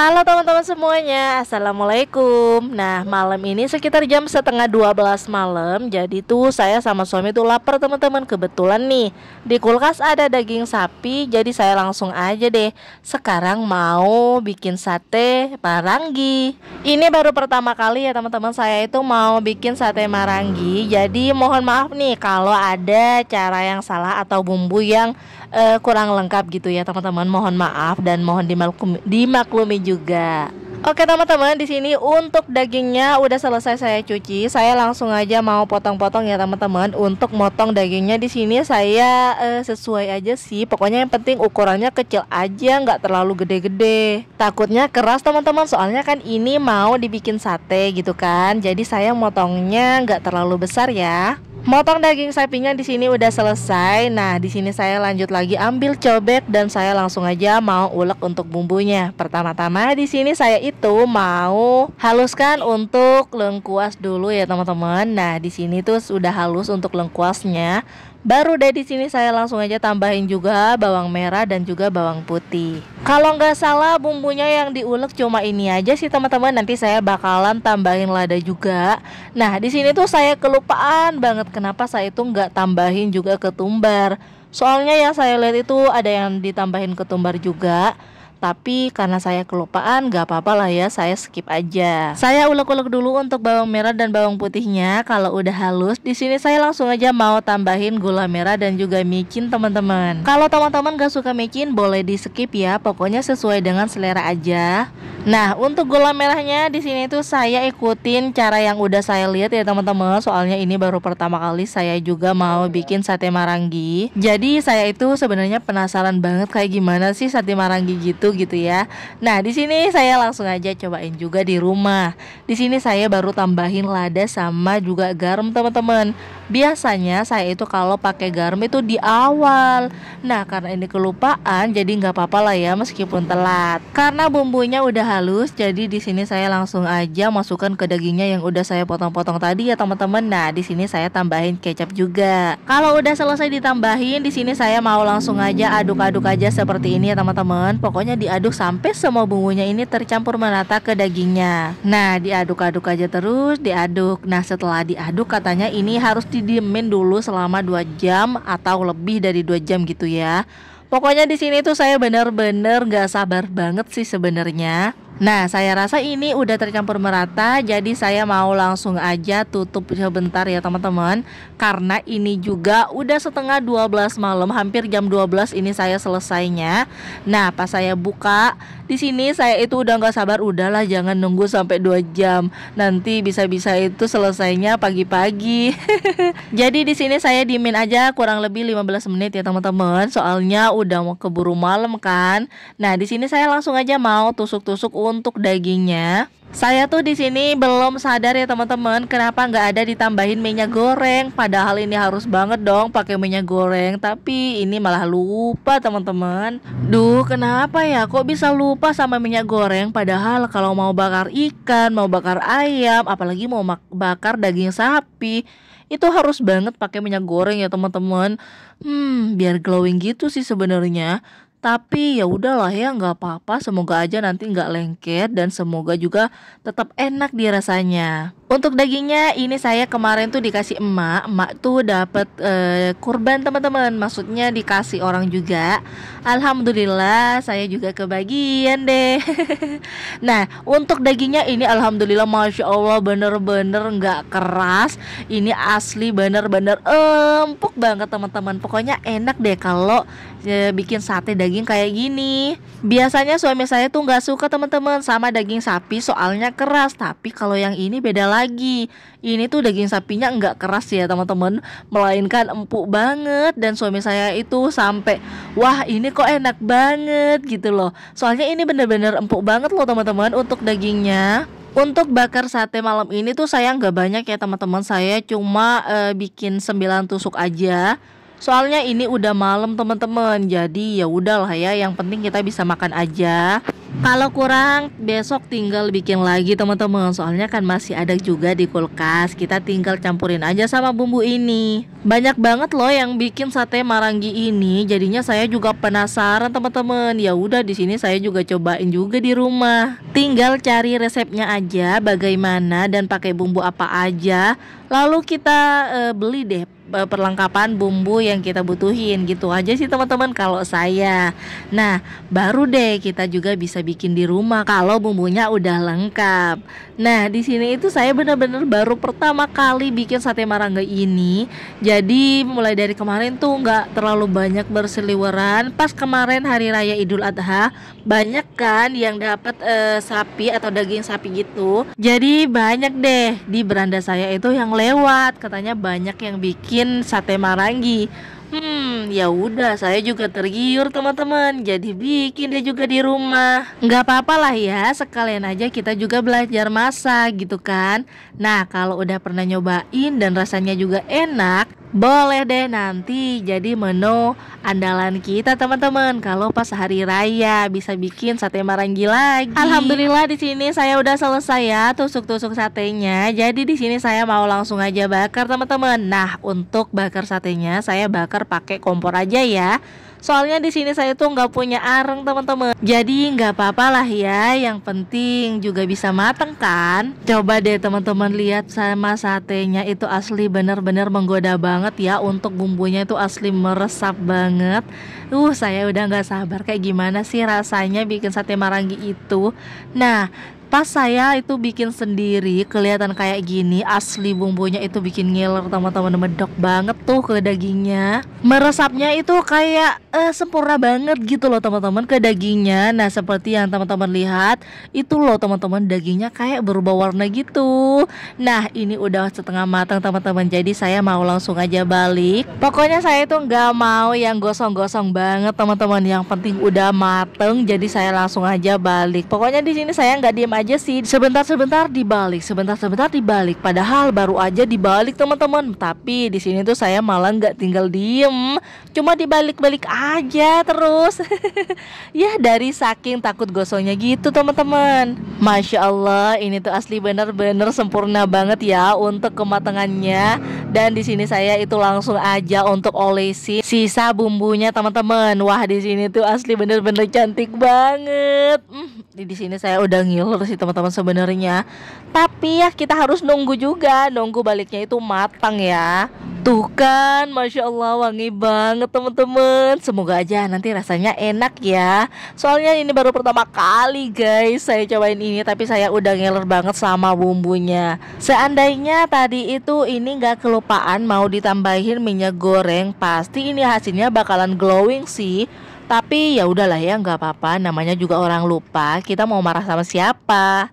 Halo teman-teman semuanya, Assalamualaikum Nah malam ini sekitar jam setengah 12 malam Jadi tuh saya sama suami tuh lapar teman-teman Kebetulan nih di kulkas ada daging sapi Jadi saya langsung aja deh Sekarang mau bikin sate marangi Ini baru pertama kali ya teman-teman Saya itu mau bikin sate marangi Jadi mohon maaf nih Kalau ada cara yang salah atau bumbu yang uh, kurang lengkap gitu ya teman-teman Mohon maaf dan mohon dimaklumi, dimaklumi juga. Oke teman-teman, di sini untuk dagingnya udah selesai saya cuci. Saya langsung aja mau potong-potong ya teman-teman. Untuk motong dagingnya di sini saya eh, sesuai aja sih. Pokoknya yang penting ukurannya kecil aja, nggak terlalu gede-gede. Takutnya keras teman-teman, soalnya kan ini mau dibikin sate gitu kan. Jadi saya motongnya nggak terlalu besar ya. Motong daging sapinya di sini udah selesai. Nah, di sini saya lanjut lagi ambil cobek dan saya langsung aja mau ulek untuk bumbunya. Pertama-tama di sini saya itu mau haluskan untuk lengkuas dulu ya, teman-teman. Nah, di sini tuh sudah halus untuk lengkuasnya. Baru deh di sini saya langsung aja tambahin juga bawang merah dan juga bawang putih. Kalau nggak salah bumbunya yang diulek cuma ini aja sih teman-teman. Nanti saya bakalan tambahin lada juga. Nah di sini tuh saya kelupaan banget kenapa saya itu nggak tambahin juga ketumbar. Soalnya yang saya lihat itu ada yang ditambahin ketumbar juga. Tapi karena saya kelupaan gak apa-apa lah ya saya skip aja Saya ulek-ulek dulu untuk bawang merah dan bawang putihnya Kalau udah halus di sini saya langsung aja mau tambahin gula merah dan juga micin teman-teman Kalau teman-teman gak suka micin boleh di skip ya Pokoknya sesuai dengan selera aja Nah untuk gula merahnya di sini tuh saya ikutin cara yang udah saya lihat ya teman-teman Soalnya ini baru pertama kali saya juga mau bikin sate marangi Jadi saya itu sebenarnya penasaran banget kayak gimana sih sate marangi gitu gitu ya. Nah, di sini saya langsung aja cobain juga di rumah. Di sini saya baru tambahin lada sama juga garam, teman-teman biasanya saya itu kalau pakai garam itu di awal nah karena ini kelupaan jadi nggak apa-apa lah ya meskipun telat karena bumbunya udah halus jadi di sini saya langsung aja masukkan ke dagingnya yang udah saya potong-potong tadi ya teman-teman nah di sini saya tambahin kecap juga kalau udah selesai ditambahin di sini saya mau langsung aja aduk-aduk aja seperti ini ya teman-teman pokoknya diaduk sampai semua bumbunya ini tercampur merata ke dagingnya nah diaduk-aduk aja terus diaduk nah setelah diaduk katanya ini harus di diemin dulu selama 2 jam atau lebih dari 2 jam gitu ya. Pokoknya di sini tuh saya bener-bener gak sabar banget sih sebenarnya. Nah, saya rasa ini udah tercampur merata, jadi saya mau langsung aja tutup sebentar ya teman-teman. Karena ini juga udah setengah 12 malam, hampir jam 12 ini saya selesainya. Nah, pas saya buka, di sini saya itu udah gak sabar, udahlah jangan nunggu sampai 2 jam. Nanti bisa-bisa itu selesainya pagi-pagi. jadi di sini saya dimin aja kurang lebih 15 menit ya teman-teman, soalnya udah mau keburu malam kan. Nah, di sini saya langsung aja mau tusuk-tusuk untuk dagingnya. Saya tuh di sini belum sadar ya teman-teman kenapa nggak ada ditambahin minyak goreng padahal ini harus banget dong pakai minyak goreng tapi ini malah lupa teman-teman. Duh kenapa ya kok bisa lupa sama minyak goreng padahal kalau mau bakar ikan, mau bakar ayam, apalagi mau bakar daging sapi itu harus banget pakai minyak goreng ya teman-teman. Hmm biar glowing gitu sih sebenarnya tapi ya udahlah ya nggak apa-apa semoga aja nanti nggak lengket dan semoga juga tetap enak dirasanya untuk dagingnya ini saya kemarin tuh dikasih emak, emak tuh dapat e, eh, kurban teman-teman, maksudnya dikasih orang juga. Alhamdulillah saya juga kebagian deh. nah untuk dagingnya ini alhamdulillah masya Allah bener-bener nggak keras, ini asli bener-bener empuk banget teman-teman. Pokoknya enak deh kalau e, bikin sate daging kayak gini. Biasanya suami saya tuh nggak suka teman-teman sama daging sapi soalnya keras, tapi kalau yang ini beda lagi lagi. Ini tuh daging sapinya nggak keras ya teman-teman, melainkan empuk banget dan suami saya itu sampai wah ini kok enak banget gitu loh. Soalnya ini bener-bener empuk banget loh teman-teman untuk dagingnya. Untuk bakar sate malam ini tuh saya nggak banyak ya teman-teman, saya cuma uh, bikin 9 tusuk aja. Soalnya ini udah malam teman-teman, jadi ya udahlah ya. Yang penting kita bisa makan aja. Kalau kurang, besok tinggal bikin lagi teman-teman. Soalnya kan masih ada juga di kulkas. Kita tinggal campurin aja sama bumbu ini. Banyak banget loh yang bikin sate marangi ini. Jadinya saya juga penasaran teman-teman. Ya udah di sini saya juga cobain juga di rumah. Tinggal cari resepnya aja bagaimana dan pakai bumbu apa aja. Lalu kita uh, beli deh E, perlengkapan bumbu yang kita butuhin gitu aja sih teman-teman kalau saya. Nah, baru deh kita juga bisa bikin di rumah kalau bumbunya udah lengkap. Nah, di sini itu saya benar-benar baru pertama kali bikin sate marangga ini. Jadi mulai dari kemarin tuh nggak terlalu banyak berseliweran. Pas kemarin hari raya Idul Adha banyak kan yang dapat uh, sapi atau daging sapi gitu. Jadi banyak deh di beranda saya itu yang lewat katanya banyak yang bikin bikin sate marangi. Hmm, ya udah, saya juga tergiur teman-teman. Jadi bikin dia juga di rumah. Nggak apa-apa lah ya, sekalian aja kita juga belajar masak gitu kan. Nah, kalau udah pernah nyobain dan rasanya juga enak, boleh deh nanti jadi menu andalan kita teman-teman. Kalau pas hari raya bisa bikin sate marangi lagi. Alhamdulillah di sini saya udah selesai ya tusuk-tusuk satenya. Jadi di sini saya mau langsung aja bakar teman-teman. Nah, untuk bakar satenya saya bakar pakai kompor aja ya. Soalnya di sini saya tuh nggak punya areng teman-teman. Jadi nggak apa-apa lah ya. Yang penting juga bisa mateng kan. Coba deh teman-teman lihat sama satenya itu asli bener-bener menggoda banget ya. Untuk bumbunya itu asli meresap banget. Uh saya udah nggak sabar kayak gimana sih rasanya bikin sate marangi itu. Nah pas saya itu bikin sendiri kelihatan kayak gini asli bumbunya itu bikin ngiler teman-teman medok banget tuh ke dagingnya meresapnya itu kayak eh, sempurna banget gitu loh teman-teman ke dagingnya nah seperti yang teman-teman lihat itu loh teman-teman dagingnya kayak berubah warna gitu nah ini udah setengah matang teman-teman jadi saya mau langsung aja balik pokoknya saya itu nggak mau yang gosong-gosong banget teman-teman yang penting udah mateng jadi saya langsung aja balik pokoknya di sini saya nggak diem aja sih sebentar-sebentar dibalik, sebentar-sebentar dibalik. Padahal baru aja dibalik teman-teman. Tapi di sini tuh saya malah nggak tinggal diem, cuma dibalik-balik aja terus. ya dari saking takut gosongnya gitu teman-teman. Masya Allah ini tuh asli bener-bener sempurna banget ya untuk kematangannya. Dan di sini saya itu langsung aja untuk olesi sisa bumbunya teman-teman. Wah, di sini tuh asli bener-bener cantik banget. Hmm, di sini saya udah ngiler sih teman-teman sebenarnya. Tapi ya kita harus nunggu juga, nunggu baliknya itu matang ya. Tuh kan, Masya Allah wangi banget teman-teman Semoga aja nanti rasanya enak ya Soalnya ini baru pertama kali guys Saya cobain ini tapi saya udah ngiler banget sama bumbunya Seandainya tadi itu ini gak kelupaan mau ditambahin minyak goreng Pasti ini hasilnya bakalan glowing sih tapi ya udahlah ya, nggak apa-apa. Namanya juga orang lupa. Kita mau marah sama siapa?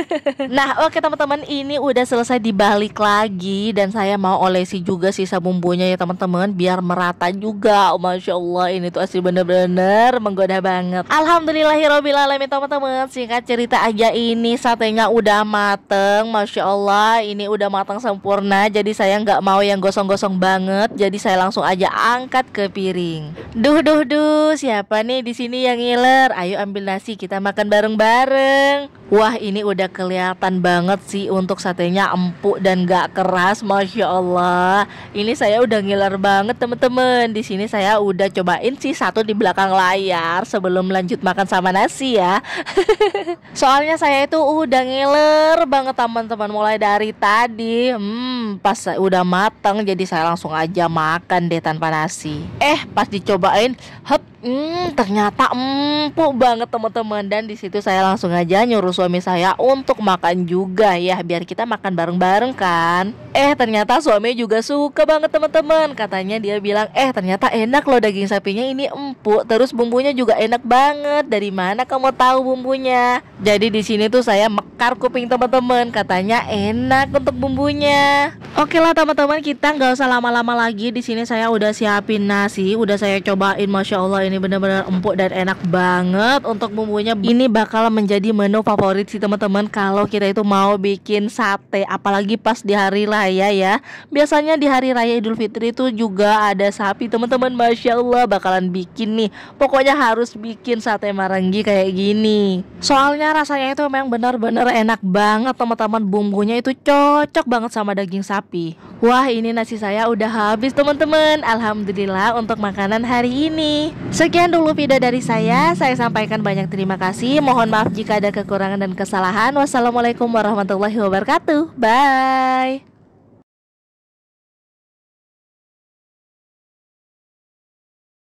nah, oke teman-teman, ini udah selesai dibalik lagi dan saya mau olesi juga sisa bumbunya ya teman-teman, biar merata juga. Oh, Masya Allah, ini tuh asli bener-bener menggoda banget. Alhamdulillahirobbilalamin teman-teman. Singkat cerita aja ini satenya udah mateng, Masya Allah, ini udah matang sempurna. Jadi saya nggak mau yang gosong-gosong banget. Jadi saya langsung aja angkat ke piring. Duh, duh, duh siapa nih di sini yang ngiler? Ayo ambil nasi kita makan bareng-bareng. Wah, ini udah kelihatan banget sih untuk satenya empuk dan gak keras, masya Allah. Ini saya udah ngiler banget temen-temen. Di sini saya udah cobain sih satu di belakang layar sebelum lanjut makan sama nasi ya. Soalnya saya itu udah ngiler banget teman-teman mulai dari tadi. Hmm, pas udah mateng jadi saya langsung aja makan deh tanpa nasi. Eh, pas dicobain, hep Hmm, ternyata empuk banget teman-teman dan di situ saya langsung aja nyuruh suami saya untuk makan juga ya biar kita makan bareng-bareng kan. Eh, ternyata suami juga suka banget teman-teman. Katanya dia bilang, "Eh, ternyata enak loh daging sapinya ini empuk, terus bumbunya juga enak banget. Dari mana kamu tahu bumbunya?" Jadi di sini tuh saya mekar kuping teman-teman, katanya enak untuk bumbunya. Oke lah teman-teman, kita nggak usah lama-lama lagi. Di sini saya udah siapin nasi, udah saya cobain masya Allah ini ini benar-benar empuk dan enak banget untuk bumbunya ini bakal menjadi menu favorit sih teman-teman kalau kita itu mau bikin sate apalagi pas di hari raya ya biasanya di hari raya Idul Fitri itu juga ada sapi teman-teman Masya Allah bakalan bikin nih pokoknya harus bikin sate marenggi kayak gini soalnya rasanya itu memang benar-benar enak banget teman-teman bumbunya itu cocok banget sama daging sapi wah ini nasi saya udah habis teman-teman Alhamdulillah untuk makanan hari ini Sek Sekian dulu video dari saya. Saya sampaikan banyak terima kasih. Mohon maaf jika ada kekurangan dan kesalahan. Wassalamualaikum warahmatullahi wabarakatuh. Bye.